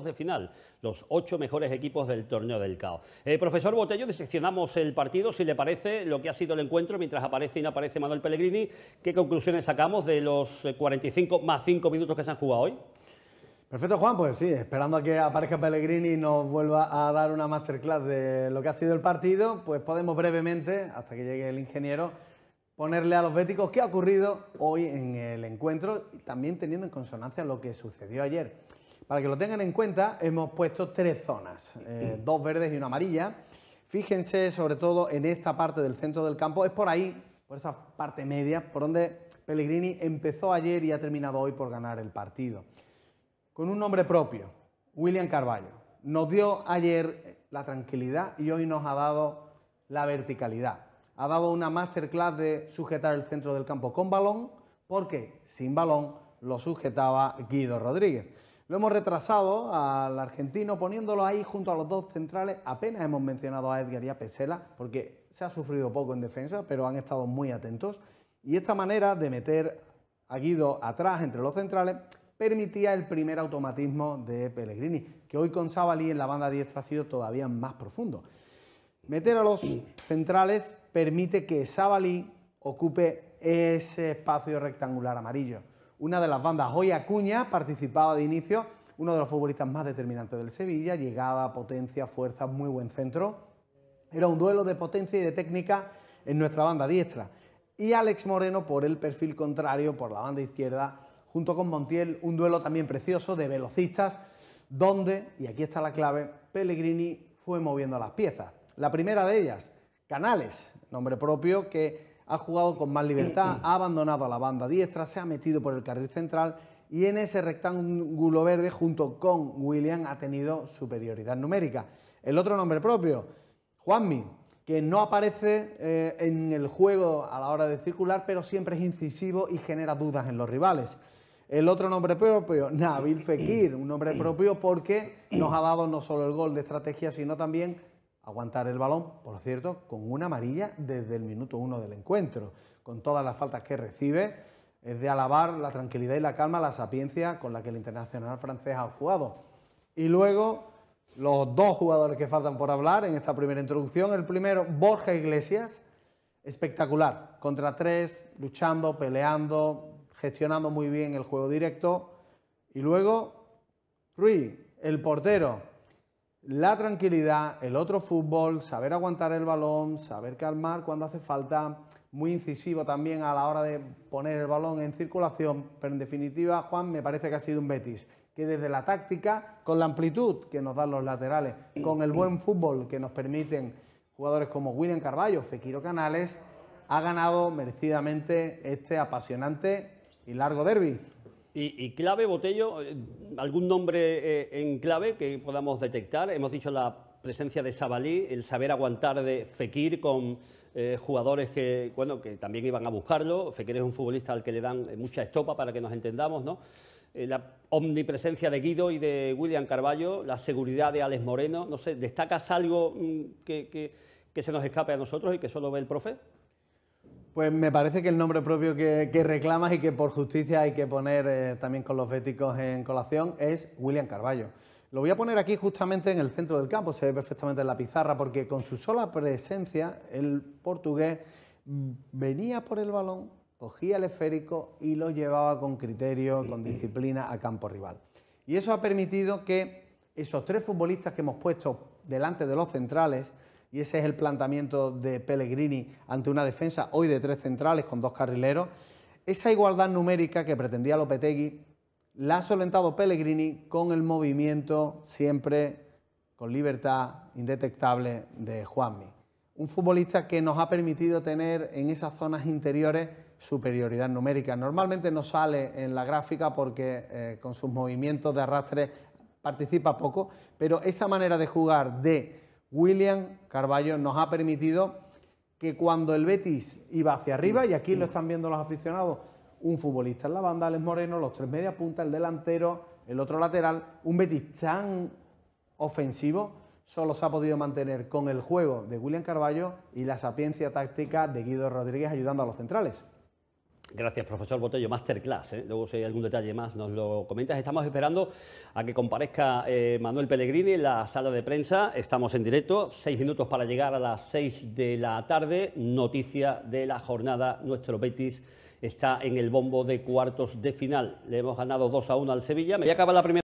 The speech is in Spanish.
de final. Los ocho mejores equipos del torneo del caos. Eh, profesor Botello, diseccionamos el partido, si le parece, lo que ha sido el encuentro mientras aparece y no aparece Manuel Pellegrini. ¿Qué conclusiones sacamos de los 45 eh, más 5 minutos que se han jugado hoy? Perfecto, Juan, pues sí, esperando a que aparezca Pellegrini y nos vuelva a dar una masterclass de lo que ha sido el partido, pues podemos brevemente, hasta que llegue el ingeniero, ponerle a los béticos qué ha ocurrido hoy en el encuentro y también teniendo en consonancia lo que sucedió ayer. Para que lo tengan en cuenta, hemos puesto tres zonas, eh, mm. dos verdes y una amarilla. Fíjense sobre todo en esta parte del centro del campo, es por ahí, por esa parte media, por donde Pellegrini empezó ayer y ha terminado hoy por ganar el partido. Con un nombre propio, William Carballo. Nos dio ayer la tranquilidad y hoy nos ha dado la verticalidad. Ha dado una masterclass de sujetar el centro del campo con balón, porque sin balón lo sujetaba Guido Rodríguez. Lo hemos retrasado al argentino poniéndolo ahí junto a los dos centrales. Apenas hemos mencionado a Edgar y a Pesela porque se ha sufrido poco en defensa, pero han estado muy atentos. Y esta manera de meter a Guido atrás entre los centrales permitía el primer automatismo de Pellegrini, que hoy con Sabali en la banda diestra ha sido todavía más profundo. Meter a los centrales permite que Sabalí ocupe ese espacio rectangular amarillo una de las bandas. Hoy Acuña participaba de inicio, uno de los futbolistas más determinantes del Sevilla, llegada, potencia, fuerza, muy buen centro. Era un duelo de potencia y de técnica en nuestra banda diestra. Y Alex Moreno por el perfil contrario, por la banda izquierda, junto con Montiel, un duelo también precioso de velocistas, donde, y aquí está la clave, Pellegrini fue moviendo las piezas. La primera de ellas, Canales, nombre propio que ha jugado con más libertad, mm, mm. ha abandonado a la banda diestra, se ha metido por el carril central y en ese rectángulo verde junto con William ha tenido superioridad numérica. El otro nombre propio, Juanmi, que no aparece eh, en el juego a la hora de circular, pero siempre es incisivo y genera dudas en los rivales. El otro nombre propio, Nabil Fekir, un nombre propio porque nos ha dado no solo el gol de estrategia, sino también aguantar el balón, por cierto, con una amarilla desde el minuto uno del encuentro, con todas las faltas que recibe. Es de alabar la tranquilidad y la calma, la sapiencia con la que el internacional francés ha jugado. Y luego, los dos jugadores que faltan por hablar en esta primera introducción. El primero, Borja Iglesias, espectacular, contra tres, luchando, peleando, gestionando muy bien el juego directo. Y luego, Rui, el portero, la tranquilidad, el otro fútbol, saber aguantar el balón, saber calmar cuando hace falta, muy incisivo también a la hora de poner el balón en circulación, pero en definitiva, Juan, me parece que ha sido un Betis, que desde la táctica, con la amplitud que nos dan los laterales, con el buen fútbol que nos permiten jugadores como William Carballo, Fequiro Canales, ha ganado merecidamente este apasionante y largo derby. Y, clave, Botello, eh, ¿algún nombre eh, en clave que podamos detectar? Hemos dicho la presencia de Sabalí, el saber aguantar de Fekir con eh, jugadores que, que también iban a buscarlo. Fekir es un futbolista al que le dan mucha estopa para que nos entendamos, ¿no? la omnipresencia de Guido y de William Carballo, la seguridad de Alex Moreno, no sé, ¿destacas algo mm, que, que se nos escape a nosotros y que solo ve el profe? Pues me parece que el nombre propio que, reclamas y que por justicia hay que poner eh, también con los béticos en colación es William Carballo. Lo voy a poner aquí justamente en el centro del campo, se ve perfectamente en la pizarra, porque con su sola presencia el portugués venía por el balón, cogía el esférico y lo llevaba con criterio, con disciplina a campo rival. Y eso ha permitido que esos tres futbolistas que hemos puesto delante de los centrales, y ese es el planteamiento de Pellegrini ante una defensa hoy de tres centrales con dos carrileros. Esa igualdad numérica que pretendía Lopetegui la ha solventado Pellegrini con el movimiento siempre con libertad indetectable de Juanmi. Un futbolista que nos ha permitido tener en esas zonas interiores superioridad numérica. Normalmente no sale en la gráfica porque eh, con sus movimientos de arrastre participa poco, pero esa manera de jugar de William Carballo nos ha permitido que cuando el Betis iba hacia arriba, y aquí lo están viendo los aficionados, un futbolista en la banda, Alex Moreno, los tres media punta, el delantero, el otro lateral, un Betis tan ofensivo, solo se ha podido mantener con el juego de William Carballo y la sapiencia táctica de Guido Rodríguez ayudando a los centrales. Gracias, profesor Botello. Masterclass. ¿eh? Luego, si hay algún detalle más, nos lo comentas. Estamos esperando a que comparezca eh, Manuel Pellegrini en la sala de prensa. Estamos en directo. Seis minutos para llegar a las seis de la tarde. Noticia de la jornada. Nuestro Betis está en el bombo de cuartos de final. Le hemos ganado 2 a 1 al Sevilla. Me acaba la primera.